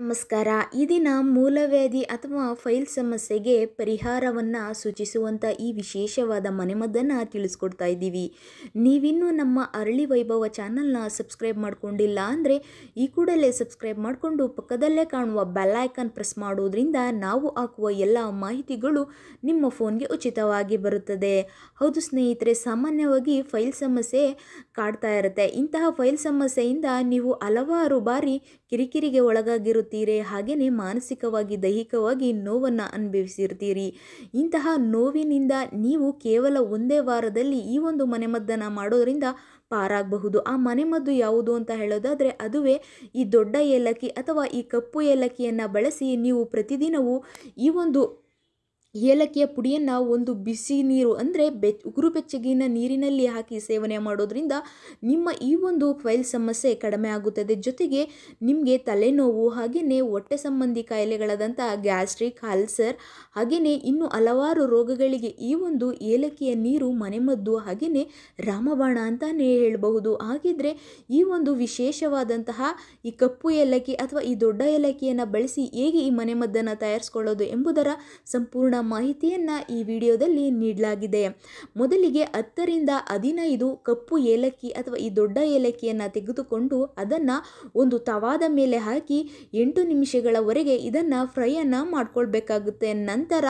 ನಮಸ್ಕಾರ ಈ ದಿನ ಮೂಲವ್ಯಾಧಿ ಅಥವಾ ಫೈಲ್ ಸಮಸ್ಯೆಗೆ ಪರಿಹಾರವನ್ನು ಸೂಚಿಸುವಂಥ ಈ ವಿಶೇಷವಾದ ಮನೆಮದ್ದನ್ನು ತಿಳಿಸ್ಕೊಡ್ತಾ ಇದ್ದೀವಿ ನೀವಿನ್ನೂ ನಮ್ಮ ಅರಳಿ ವೈಭವ ಚಾನಲ್ನ ಸಬ್ಸ್ಕ್ರೈಬ್ ಮಾಡಿಕೊಂಡಿಲ್ಲ ಅಂದರೆ ಈ ಕೂಡಲೇ ಸಬ್ಸ್ಕ್ರೈಬ್ ಮಾಡಿಕೊಂಡು ಪಕ್ಕದಲ್ಲೇ ಕಾಣುವ ಬೆಲ್ಲೈಕನ್ ಪ್ರೆಸ್ ಮಾಡೋದ್ರಿಂದ ನಾವು ಹಾಕುವ ಎಲ್ಲ ಮಾಹಿತಿಗಳು ನಿಮ್ಮ ಫೋನ್ಗೆ ಉಚಿತವಾಗಿ ಬರುತ್ತದೆ ಹೌದು ಸ್ನೇಹಿತರೆ ಸಾಮಾನ್ಯವಾಗಿ ಫೈಲ್ ಸಮಸ್ಯೆ ಕಾಡ್ತಾ ಇರುತ್ತೆ ಇಂತಹ ಫೈಲ್ ಸಮಸ್ಯೆಯಿಂದ ನೀವು ಹಲವಾರು ಬಾರಿ ಕಿರಿಕಿರಿಗೆ ಒಳಗಾಗಿರುತ್ತೆ ಹಾಗೆಯೇ ಮಾನಸಿಕವಾಗಿ ದೈಹಿಕವಾಗಿ ನೋವನ್ನು ಅನುಭವಿಸಿರ್ತೀರಿ ಇಂತಹ ನೋವಿನಿಂದ ನೀವು ಕೇವಲ ಒಂದೇ ವಾರದಲ್ಲಿ ಈ ಒಂದು ಮನೆಮದ್ದನ್ನು ಮಾಡೋದರಿಂದ ಪಾರಾಗಬಹುದು ಆ ಮನೆಮದ್ದು ಯಾವುದು ಅಂತ ಹೇಳೋದಾದರೆ ಅದುವೇ ಈ ದೊಡ್ಡ ಏಲಕ್ಕಿ ಅಥವಾ ಈ ಕಪ್ಪು ಏಲಕ್ಕಿಯನ್ನು ಬಳಸಿ ನೀವು ಪ್ರತಿದಿನವೂ ಈ ಒಂದು ಏಲಕ್ಕಿಯ ಪುಡಿಯನ್ನು ಒಂದು ಬಿಸಿ ನೀರು ಅಂದರೆ ಬೆ ಉಗುರು ಬೆಚ್ಚಗಿನ ನೀರಿನಲ್ಲಿ ಹಾಕಿ ಸೇವನೆ ಮಾಡೋದ್ರಿಂದ ನಿಮ್ಮ ಈ ಒಂದು ಫೈಲ್ ಸಮಸ್ಯೆ ಕಡಿಮೆ ಆಗುತ್ತದೆ ಜೊತೆಗೆ ನಿಮಗೆ ತಲೆನೋವು ಹಾಗೆಯೇ ಹೊಟ್ಟೆ ಸಂಬಂಧಿ ಕಾಯಿಲೆಗಳಾದಂಥ ಗ್ಯಾಸ್ಟ್ರಿಕ್ ಅಲ್ಸರ್ ಹಾಗೆಯೇ ಇನ್ನೂ ಹಲವಾರು ರೋಗಗಳಿಗೆ ಈ ಒಂದು ಏಲಕ್ಕಿಯ ನೀರು ಮನೆಮದ್ದು ಹಾಗೆಯೇ ರಾಮಬಾಣ ಅಂತಲೇ ಹೇಳಬಹುದು ಹಾಗಿದ್ರೆ ಈ ಒಂದು ವಿಶೇಷವಾದಂತಹ ಈ ಕಪ್ಪು ಏಲಕ್ಕಿ ಅಥವಾ ಈ ದೊಡ್ಡ ಏಲಕ್ಕಿಯನ್ನು ಬಳಸಿ ಹೇಗೆ ಈ ಮನೆಮದ್ದನ್ನು ತಯಾರಿಸ್ಕೊಳ್ಳೋದು ಎಂಬುದರ ಸಂಪೂರ್ಣ ಮಾಹಿತಿಯನ್ನು ಈ ವಿಡಿಯೋದಲ್ಲಿ ನೀಡಲಾಗಿದೆ ಮೊದಲಿಗೆ ಹತ್ತರಿಂದ ಹದಿನೈದು ಕಪ್ಪು ಏಲಕ್ಕಿ ಅಥವಾ ಈ ದೊಡ್ಡ ಏಲಕ್ಕಿಯನ್ನು ತೆಗೆದುಕೊಂಡು ಅದನ್ನು ಒಂದು ತವಾದ ಮೇಲೆ ಹಾಕಿ ಎಂಟು ನಿಮಿಷಗಳವರೆಗೆ ಇದನ್ನು ಫ್ರೈಯನ್ನು ಮಾಡಿಕೊಳ್ಬೇಕಾಗುತ್ತೆ ನಂತರ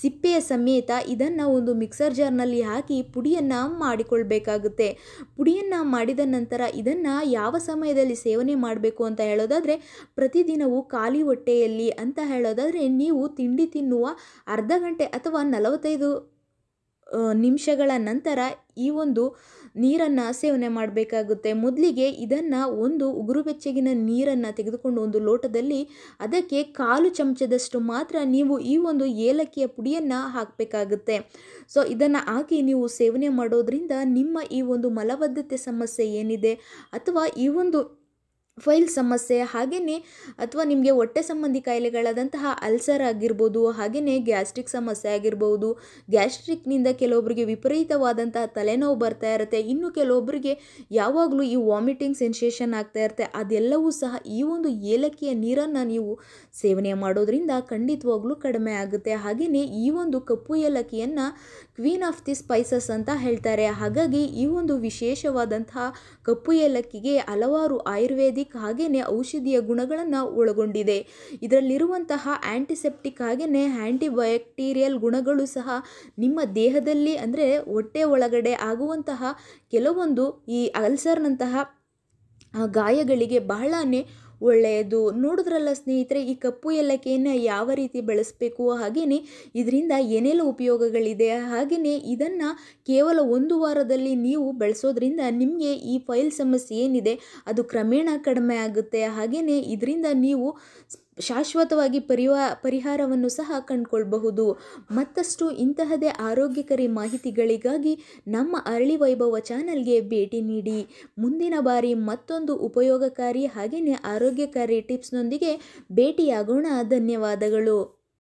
ಸಿಪ್ಪೆಯ ಸಮೇತ ಇದನ್ನು ಒಂದು ಮಿಕ್ಸರ್ ಜಾರ್ನಲ್ಲಿ ಹಾಕಿ ಪುಡಿಯನ್ನು ಮಾಡಿಕೊಳ್ಬೇಕಾಗುತ್ತೆ ಪುಡಿಯನ್ನು ಮಾಡಿದ ನಂತರ ಇದನ್ನು ಯಾವ ಸಮಯದಲ್ಲಿ ಸೇವನೆ ಮಾಡಬೇಕು ಅಂತ ಹೇಳೋದಾದರೆ ಪ್ರತಿದಿನವೂ ಖಾಲಿ ಹೊಟ್ಟೆಯಲ್ಲಿ ಅಂತ ಹೇಳೋದಾದರೆ ನೀವು ತಿಂಡಿ ತಿನ್ನುವ ಅರ್ಧ ಗಂಟೆ ಅಥವಾ ನಲವತ್ತೈದು ನಿಮಿಷಗಳ ನಂತರ ಈ ಒಂದು ನೀರನ್ನು ಸೇವನೆ ಮಾಡಬೇಕಾಗುತ್ತೆ ಮೊದಲಿಗೆ ಇದನ್ನು ಒಂದು ಉಗುರು ಬೆಚ್ಚಗಿನ ನೀರನ್ನು ತೆಗೆದುಕೊಂಡು ಒಂದು ಲೋಟದಲ್ಲಿ ಅದಕ್ಕೆ ಕಾಲು ಚಮಚದಷ್ಟು ಮಾತ್ರ ನೀವು ಈ ಒಂದು ಏಲಕ್ಕಿಯ ಪುಡಿಯನ್ನು ಹಾಕಬೇಕಾಗುತ್ತೆ ಸೊ ಇದನ್ನು ಹಾಕಿ ನೀವು ಸೇವನೆ ಮಾಡೋದ್ರಿಂದ ನಿಮ್ಮ ಈ ಒಂದು ಮಲಬದ್ಧತೆ ಸಮಸ್ಯೆ ಏನಿದೆ ಅಥವಾ ಈ ಒಂದು ಫೈಲ್ ಸಮಸ್ಯೆ ಹಾಗೆಯೇ ಅಥವಾ ನಿಮಗೆ ಹೊಟ್ಟೆ ಸಂಬಂಧಿ ಕಾಯಿಲೆಗಳಾದಂತಹ ಅಲ್ಸರ್ ಆಗಿರ್ಬೋದು ಹಾಗೆಯೇ ಗ್ಯಾಸ್ಟ್ರಿಕ್ ಸಮಸ್ಯೆ ಆಗಿರ್ಬೋದು ಗ್ಯಾಸ್ಟ್ರಿಕ್ನಿಂದ ಕೆಲವೊಬ್ಬರಿಗೆ ವಿಪರೀತವಾದಂತಹ ತಲೆನೋವು ಬರ್ತಾ ಇರುತ್ತೆ ಇನ್ನು ಕೆಲವೊಬ್ಬರಿಗೆ ಯಾವಾಗಲೂ ಈ ವಾಮಿಟಿಂಗ್ ಸೆನ್ಸೇಷನ್ ಆಗ್ತಾ ಇರುತ್ತೆ ಅದೆಲ್ಲವೂ ಸಹ ಈ ಒಂದು ಏಲಕ್ಕಿಯ ನೀರನ್ನು ನೀವು ಸೇವನೆ ಮಾಡೋದ್ರಿಂದ ಖಂಡಿತವಾಗ್ಲೂ ಕಡಿಮೆ ಆಗುತ್ತೆ ಹಾಗೆಯೇ ಈ ಒಂದು ಕಪ್ಪು ಏಲಕ್ಕಿಯನ್ನು ಕ್ವೀನ್ ಆಫ್ ದಿ ಸ್ಪೈಸಸ್ ಅಂತ ಹೇಳ್ತಾರೆ ಹಾಗಾಗಿ ಈ ಒಂದು ವಿಶೇಷವಾದಂತಹ ಕಪ್ಪು ಏಲಕ್ಕಿಗೆ ಹಲವಾರು ಆಯುರ್ವೇದಿಕ್ ಆಂಟಿಬಯೋಟಿಕ್ ಹಾಗೆಯೇ ಔಷಧಿಯ ಗುಣಗಳನ್ನು ಒಳಗೊಂಡಿದೆ ಇದರಲ್ಲಿರುವಂತಹ ಆ್ಯಂಟಿಸೆಪ್ಟಿಕ್ ಹಾಗೆಯೇ ಆ್ಯಂಟಿಬಯಾಕ್ಟೀರಿಯಲ್ ಗುಣಗಳು ಸಹ ನಿಮ್ಮ ದೇಹದಲ್ಲಿ ಅಂದರೆ ಹೊಟ್ಟೆ ಒಳಗಡೆ ಆಗುವಂತಹ ಕೆಲವೊಂದು ಈ ಅಲ್ಸರ್ನಂತಹ ಗಾಯಗಳಿಗೆ ಬಹಳನೇ ಒಳ್ಳೆಯದು ನೋಡಿದ್ರಲ್ಲ ಸ್ನೇಹಿತರೆ ಈ ಕಪ್ಪು ಏಲಕ್ಕಿಯನ್ನು ಯಾವ ರೀತಿ ಬಳಸಬೇಕು ಹಾಗೆಯೇ ಇದರಿಂದ ಏನೆಲ್ಲ ಉಪಯೋಗಗಳಿದೆ ಹಾಗೆಯೇ ಇದನ್ನು ಕೇವಲ ಒಂದು ವಾರದಲ್ಲಿ ನೀವು ಬಳಸೋದ್ರಿಂದ ನಿಮಗೆ ಈ ಫೈಲ್ ಸಮಸ್ಯೆ ಏನಿದೆ ಅದು ಕ್ರಮೇಣ ಕಡಿಮೆ ಆಗುತ್ತೆ ಹಾಗೆಯೇ ಇದರಿಂದ ನೀವು ಶಾಶ್ವತವಾಗಿ ಪರಿವಾ ಪರಿಹಾರವನ್ನು ಸಹ ಕಂಡುಕೊಳ್ಬಹುದು ಮತ್ತಷ್ಟು ಇಂತಹದೇ ಆರೋಗ್ಯಕರಿ ಮಾಹಿತಿಗಳಿಗಾಗಿ ನಮ್ಮ ಅರಳಿ ವೈಭವ ಚಾನಲ್ಗೆ ಭೇಟಿ ನೀಡಿ ಮುಂದಿನ ಬಾರಿ ಮತ್ತೊಂದು ಉಪಯೋಗಕಾರಿ ಹಾಗೆಯೇ ಆರೋಗ್ಯಕಾರಿ ಟಿಪ್ಸ್ನೊಂದಿಗೆ ಭೇಟಿಯಾಗೋಣ ಧನ್ಯವಾದಗಳು